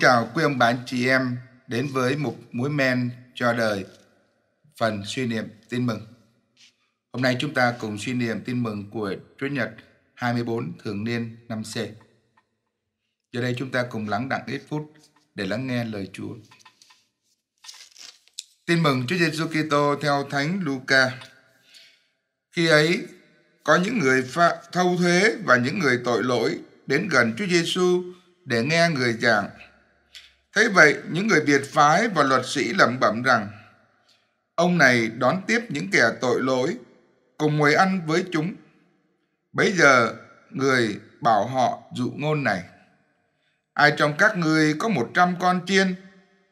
chào quý ông bà anh chị em đến với mục Muối Men cho đời phần suy niệm tin mừng. Hôm nay chúng ta cùng suy niệm tin mừng của Chúa Nhật 24 thường niên năm c Giờ đây chúng ta cùng lắng đặng ít phút để lắng nghe lời Chúa. Tin mừng Chúa Giêsu Kitô theo Thánh Luca. Khi ấy có những người pha, thâu thuế và những người tội lỗi đến gần Chúa Giêsu để nghe người giảng Thế vậy, những người biệt phái và luật sĩ lẩm bẩm rằng, ông này đón tiếp những kẻ tội lỗi, cùng ngồi ăn với chúng. bây giờ, người bảo họ dụ ngôn này. Ai trong các ngươi có một trăm con chiên,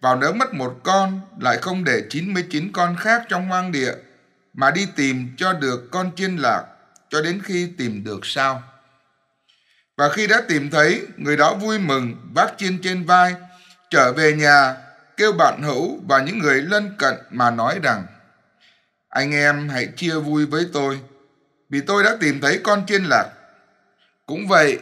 vào nếu mất một con, lại không để 99 con khác trong hoang địa, mà đi tìm cho được con chiên lạc, cho đến khi tìm được sao. Và khi đã tìm thấy, người đó vui mừng, vác chiên trên vai, trở về nhà kêu bạn hữu và những người lân cận mà nói rằng anh em hãy chia vui với tôi vì tôi đã tìm thấy con chiên lạc cũng vậy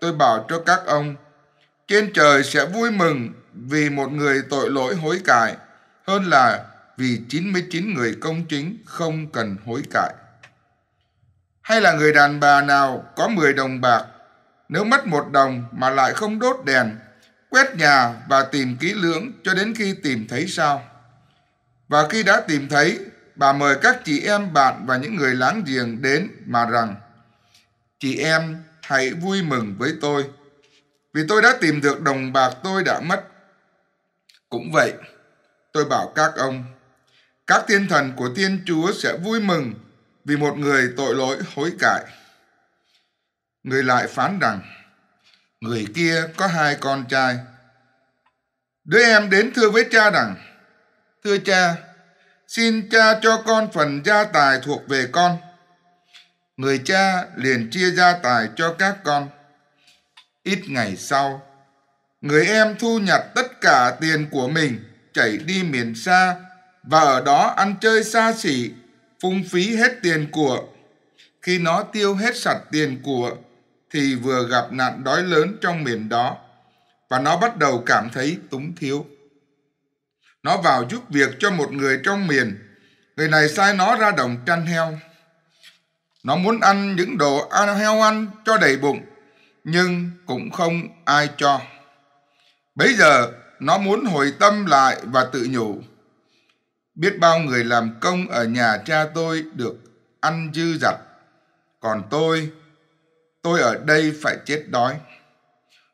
tôi bảo cho các ông trên trời sẽ vui mừng vì một người tội lỗi hối cải hơn là vì 99 người công chính không cần hối cải. Hay là người đàn bà nào có 10 đồng bạc, nếu mất một đồng mà lại không đốt đèn quét nhà và tìm kỹ lưỡng cho đến khi tìm thấy sao. Và khi đã tìm thấy, bà mời các chị em bạn và những người láng giềng đến mà rằng, chị em hãy vui mừng với tôi, vì tôi đã tìm được đồng bạc tôi đã mất. Cũng vậy, tôi bảo các ông, các thiên thần của Thiên Chúa sẽ vui mừng vì một người tội lỗi hối cải. Người lại phán rằng, người kia có hai con trai. Đứa em đến thưa với cha rằng, Thưa cha, xin cha cho con phần gia tài thuộc về con. Người cha liền chia gia tài cho các con. Ít ngày sau, người em thu nhặt tất cả tiền của mình chảy đi miền xa và ở đó ăn chơi xa xỉ, phung phí hết tiền của. Khi nó tiêu hết sạch tiền của, thì vừa gặp nạn đói lớn trong miền đó và nó bắt đầu cảm thấy túng thiếu. Nó vào giúp việc cho một người trong miền, người này sai nó ra đồng chăn heo. Nó muốn ăn những đồ ăn heo ăn cho đầy bụng, nhưng cũng không ai cho. Bây giờ nó muốn hồi tâm lại và tự nhủ. Biết bao người làm công ở nhà cha tôi được ăn dư dặt, còn tôi tôi ở đây phải chết đói.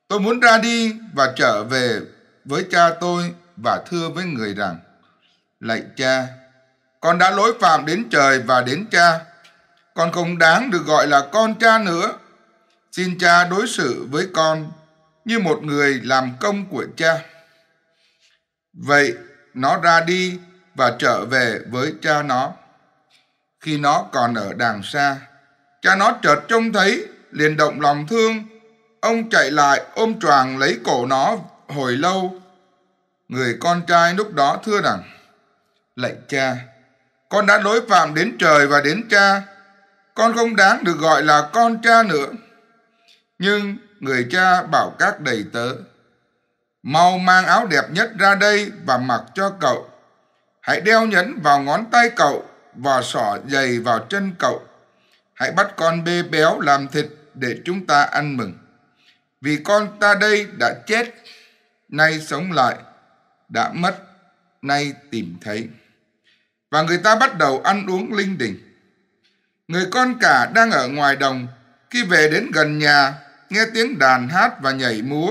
Tôi muốn ra đi và trở về với cha tôi và thưa với người rằng, Lạy cha, con đã lỗi phạm đến trời và đến cha. Con không đáng được gọi là con cha nữa. Xin cha đối xử với con như một người làm công của cha. Vậy nó ra đi và trở về với cha nó. Khi nó còn ở đàng xa, cha nó chợt trông thấy liền động lòng thương. Ông chạy lại ôm choàng lấy cổ nó hồi lâu. Người con trai lúc đó thưa rằng, Lạy cha, con đã lỗi phạm đến trời và đến cha. Con không đáng được gọi là con cha nữa. Nhưng người cha bảo các đầy tớ, Mau mang áo đẹp nhất ra đây và mặc cho cậu. Hãy đeo nhẫn vào ngón tay cậu và sỏ giày vào chân cậu. Hãy bắt con bê béo làm thịt để chúng ta ăn mừng. Vì con ta đây đã chết, nay sống lại, đã mất, nay tìm thấy. Và người ta bắt đầu ăn uống linh đình. Người con cả đang ở ngoài đồng, khi về đến gần nhà, nghe tiếng đàn hát và nhảy múa,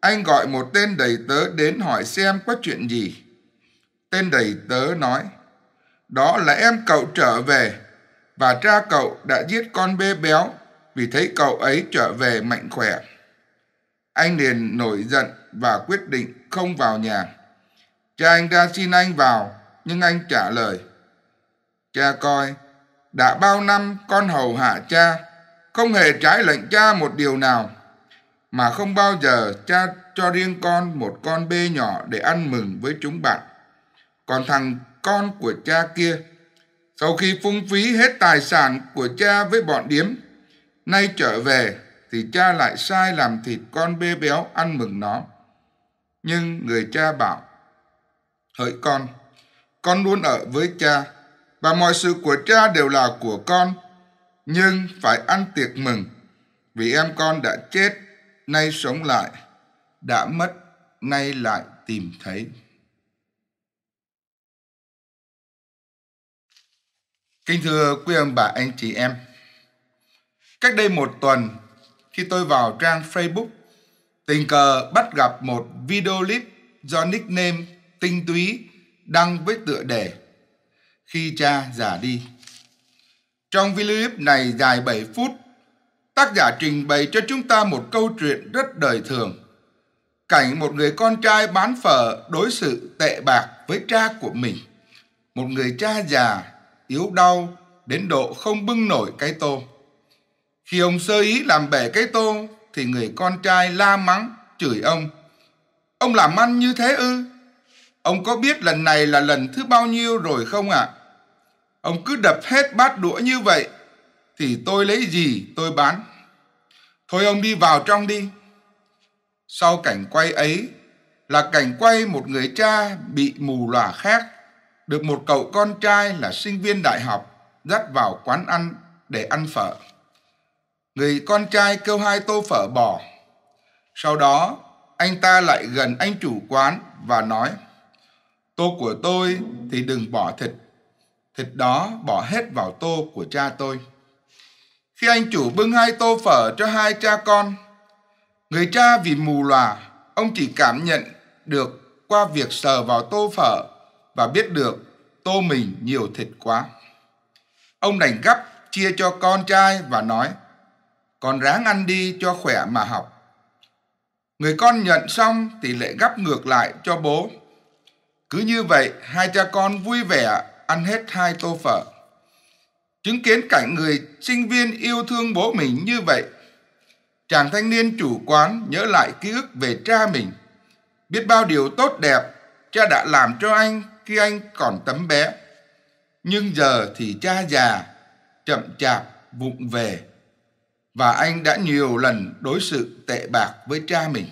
anh gọi một tên đầy tớ đến hỏi xem có chuyện gì. Tên đầy tớ nói, đó là em cậu trở về và cha cậu đã giết con bê béo vì thấy cậu ấy trở về mạnh khỏe. Anh liền nổi giận và quyết định không vào nhà. Cha anh ra xin anh vào, nhưng anh trả lời. Cha coi, đã bao năm con hầu hạ cha, không hề trái lệnh cha một điều nào, mà không bao giờ cha cho riêng con một con bê nhỏ để ăn mừng với chúng bạn. Còn thằng con của cha kia, sau khi phung phí hết tài sản của cha với bọn điếm, Nay trở về thì cha lại sai làm thịt con bê béo ăn mừng nó. Nhưng người cha bảo, hỡi con, con luôn ở với cha, và mọi sự của cha đều là của con, nhưng phải ăn tiệc mừng, vì em con đã chết, nay sống lại, đã mất, nay lại tìm thấy. Kính thưa quý ông bà anh chị em, Cách đây một tuần, khi tôi vào trang Facebook, tình cờ bắt gặp một video clip do nickname Tinh Túy đăng với tựa đề Khi cha già đi. Trong video clip này dài 7 phút, tác giả trình bày cho chúng ta một câu chuyện rất đời thường. Cảnh một người con trai bán phở đối xử tệ bạc với cha của mình. Một người cha già, yếu đau đến độ không bưng nổi cái tô. Khi ông sơ ý làm bể cái tô thì người con trai la mắng, chửi ông. Ông làm ăn như thế ư? Ông có biết lần này là lần thứ bao nhiêu rồi không ạ? À? Ông cứ đập hết bát đũa như vậy thì tôi lấy gì tôi bán. Thôi ông đi vào trong đi. Sau cảnh quay ấy là cảnh quay một người cha bị mù lòa khác được một cậu con trai là sinh viên đại học dắt vào quán ăn để ăn phở. Người con trai kêu hai tô phở bỏ. Sau đó, anh ta lại gần anh chủ quán và nói, Tô của tôi thì đừng bỏ thịt, thịt đó bỏ hết vào tô của cha tôi. Khi anh chủ bưng hai tô phở cho hai cha con, người cha vì mù lòa, ông chỉ cảm nhận được qua việc sờ vào tô phở và biết được tô mình nhiều thịt quá. Ông đành gấp chia cho con trai và nói, còn ráng ăn đi cho khỏe mà học. Người con nhận xong thì lại gấp ngược lại cho bố. Cứ như vậy, hai cha con vui vẻ ăn hết hai tô phở. Chứng kiến cảnh người sinh viên yêu thương bố mình như vậy, chàng thanh niên chủ quán nhớ lại ký ức về cha mình. Biết bao điều tốt đẹp cha đã làm cho anh khi anh còn tấm bé. Nhưng giờ thì cha già, chậm chạp, vụng về và anh đã nhiều lần đối xử tệ bạc với cha mình.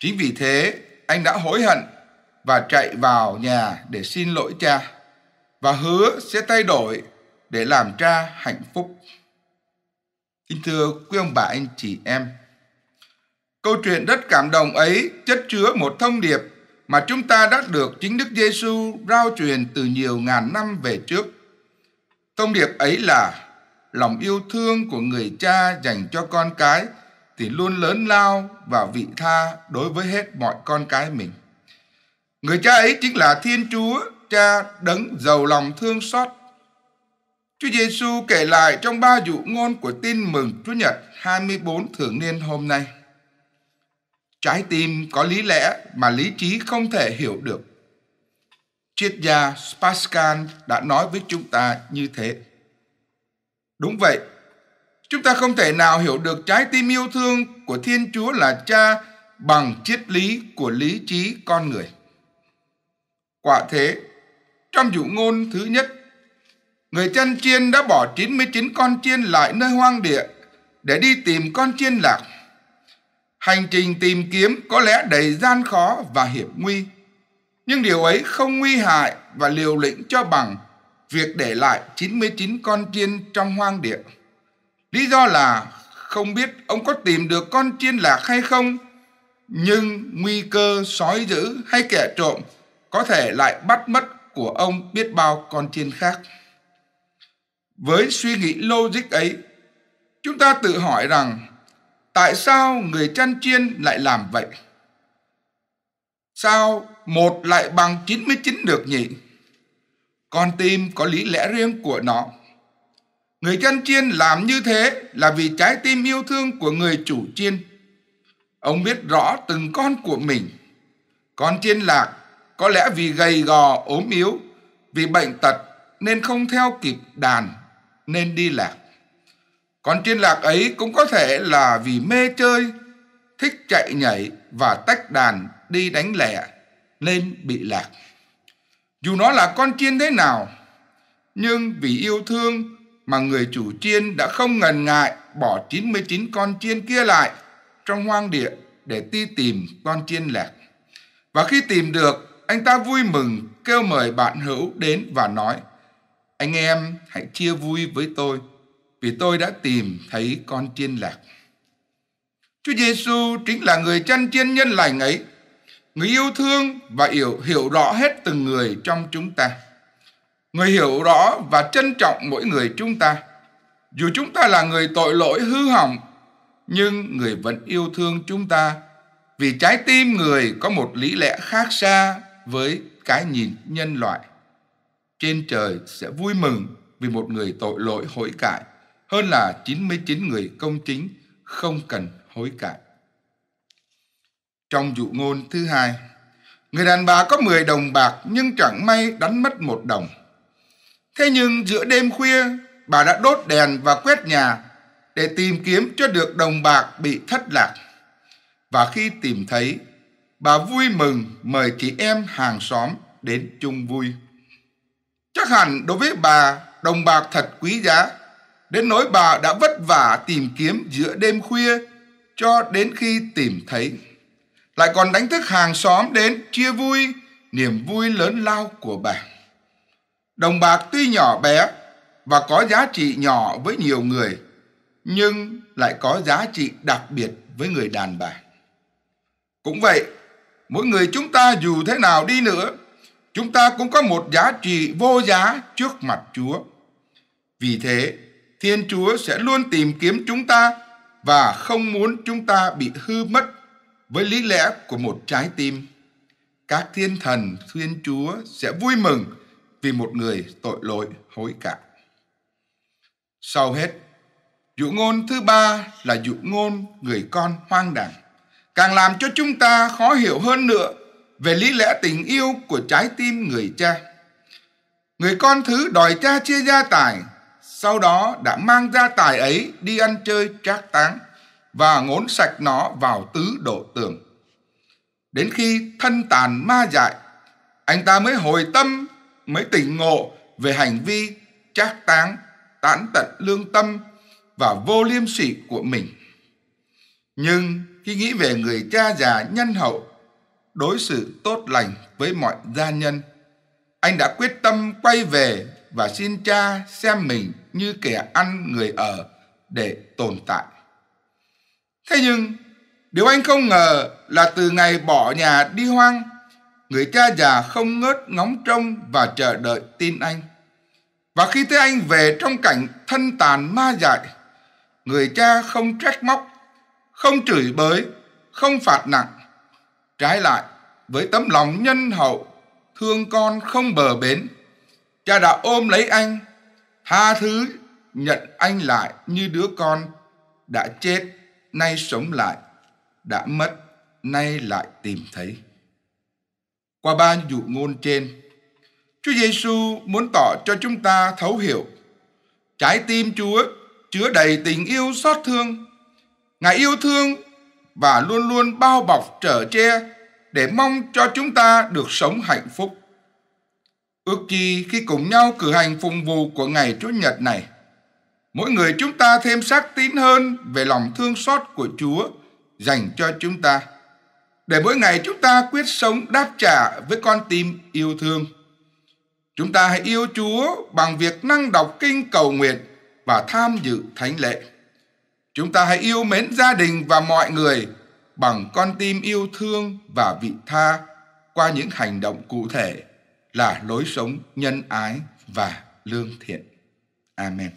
Chính vì thế, anh đã hối hận và chạy vào nhà để xin lỗi cha và hứa sẽ thay đổi để làm cha hạnh phúc. Kính thưa quý ông bà anh chị em, câu chuyện rất cảm động ấy chất chứa một thông điệp mà chúng ta đã được chính Đức Giêsu rao truyền từ nhiều ngàn năm về trước. Thông điệp ấy là lòng yêu thương của người cha dành cho con cái thì luôn lớn lao và vị tha đối với hết mọi con cái mình. Người cha ấy chính là Thiên Chúa, cha đấng giàu lòng thương xót. Chúa Giêsu kể lại trong ba dụ ngôn của tin mừng Chúa Nhật 24 thường niên hôm nay. Trái tim có lý lẽ mà lý trí không thể hiểu được. Triết gia Pascal đã nói với chúng ta như thế. Đúng vậy, chúng ta không thể nào hiểu được trái tim yêu thương của Thiên Chúa là cha bằng triết lý của lý trí con người. Quả thế, trong dụ ngôn thứ nhất, người chăn chiên đã bỏ 99 con chiên lại nơi hoang địa để đi tìm con chiên lạc. Hành trình tìm kiếm có lẽ đầy gian khó và hiểm nguy, nhưng điều ấy không nguy hại và liều lĩnh cho bằng việc để lại 99 con chiên trong hoang địa. Lý do là không biết ông có tìm được con chiên lạc hay không, nhưng nguy cơ sói dữ hay kẻ trộm có thể lại bắt mất của ông biết bao con chiên khác. Với suy nghĩ logic ấy, chúng ta tự hỏi rằng tại sao người chăn chiên lại làm vậy? Sao một lại bằng 99 được nhỉ? Con tim có lý lẽ riêng của nó. Người chân chiên làm như thế là vì trái tim yêu thương của người chủ chiên. Ông biết rõ từng con của mình. Con chiên lạc có lẽ vì gầy gò ốm yếu, vì bệnh tật nên không theo kịp đàn, nên đi lạc. Con chiên lạc ấy cũng có thể là vì mê chơi, thích chạy nhảy và tách đàn đi đánh lẻ nên bị lạc. Dù nó là con chiên thế nào, nhưng vì yêu thương mà người chủ chiên đã không ngần ngại bỏ 99 con chiên kia lại trong hoang địa để đi tìm con chiên lạc. Và khi tìm được, anh ta vui mừng kêu mời bạn hữu đến và nói, anh em hãy chia vui với tôi, vì tôi đã tìm thấy con chiên lạc. Chúa Giêsu chính là người chăn chiên nhân lành ấy, người yêu thương và hiểu, hiểu rõ hết từng người trong chúng ta. Người hiểu rõ và trân trọng mỗi người chúng ta. Dù chúng ta là người tội lỗi hư hỏng, nhưng người vẫn yêu thương chúng ta vì trái tim người có một lý lẽ khác xa với cái nhìn nhân loại. Trên trời sẽ vui mừng vì một người tội lỗi hối cải hơn là 99 người công chính không cần hối cải. Trong dụ ngôn thứ hai, người đàn bà có 10 đồng bạc nhưng chẳng may đánh mất một đồng. Thế nhưng giữa đêm khuya, bà đã đốt đèn và quét nhà để tìm kiếm cho được đồng bạc bị thất lạc. Và khi tìm thấy, bà vui mừng mời chị em hàng xóm đến chung vui. Chắc hẳn đối với bà, đồng bạc thật quý giá, đến nỗi bà đã vất vả tìm kiếm giữa đêm khuya cho đến khi tìm thấy lại còn đánh thức hàng xóm đến chia vui niềm vui lớn lao của bà. Đồng bạc tuy nhỏ bé và có giá trị nhỏ với nhiều người, nhưng lại có giá trị đặc biệt với người đàn bà. Cũng vậy, mỗi người chúng ta dù thế nào đi nữa, chúng ta cũng có một giá trị vô giá trước mặt Chúa. Vì thế, Thiên Chúa sẽ luôn tìm kiếm chúng ta và không muốn chúng ta bị hư mất với lý lẽ của một trái tim. Các thiên thần, thiên chúa sẽ vui mừng vì một người tội lỗi hối cải. Sau hết, dụ ngôn thứ ba là dụ ngôn người con hoang đàng, càng làm cho chúng ta khó hiểu hơn nữa về lý lẽ tình yêu của trái tim người cha. Người con thứ đòi cha chia gia tài, sau đó đã mang gia tài ấy đi ăn chơi trác táng và ngốn sạch nó vào tứ độ tường. Đến khi thân tàn ma dại, anh ta mới hồi tâm, mới tỉnh ngộ về hành vi trác táng, tán tận lương tâm và vô liêm sỉ của mình. Nhưng khi nghĩ về người cha già nhân hậu, đối xử tốt lành với mọi gia nhân, anh đã quyết tâm quay về và xin cha xem mình như kẻ ăn người ở để tồn tại. Thế nhưng, điều anh không ngờ là từ ngày bỏ nhà đi hoang, người cha già không ngớt ngóng trông và chờ đợi tin anh. Và khi thấy anh về trong cảnh thân tàn ma dại, người cha không trách móc, không chửi bới, không phạt nặng. Trái lại, với tấm lòng nhân hậu, thương con không bờ bến, cha đã ôm lấy anh, tha thứ, nhận anh lại như đứa con đã chết nay sống lại, đã mất, nay lại tìm thấy. Qua ba dụ ngôn trên, Chúa Giêsu muốn tỏ cho chúng ta thấu hiểu trái tim Chúa chứa đầy tình yêu xót thương. Ngài yêu thương và luôn luôn bao bọc trở che để mong cho chúng ta được sống hạnh phúc. Ước chi khi cùng nhau cử hành phụng vụ của ngày Chúa Nhật này, mỗi người chúng ta thêm xác tín hơn về lòng thương xót của Chúa dành cho chúng ta, để mỗi ngày chúng ta quyết sống đáp trả với con tim yêu thương. Chúng ta hãy yêu Chúa bằng việc năng đọc kinh cầu nguyện và tham dự thánh lễ. Chúng ta hãy yêu mến gia đình và mọi người bằng con tim yêu thương và vị tha qua những hành động cụ thể là lối sống nhân ái và lương thiện. Amen.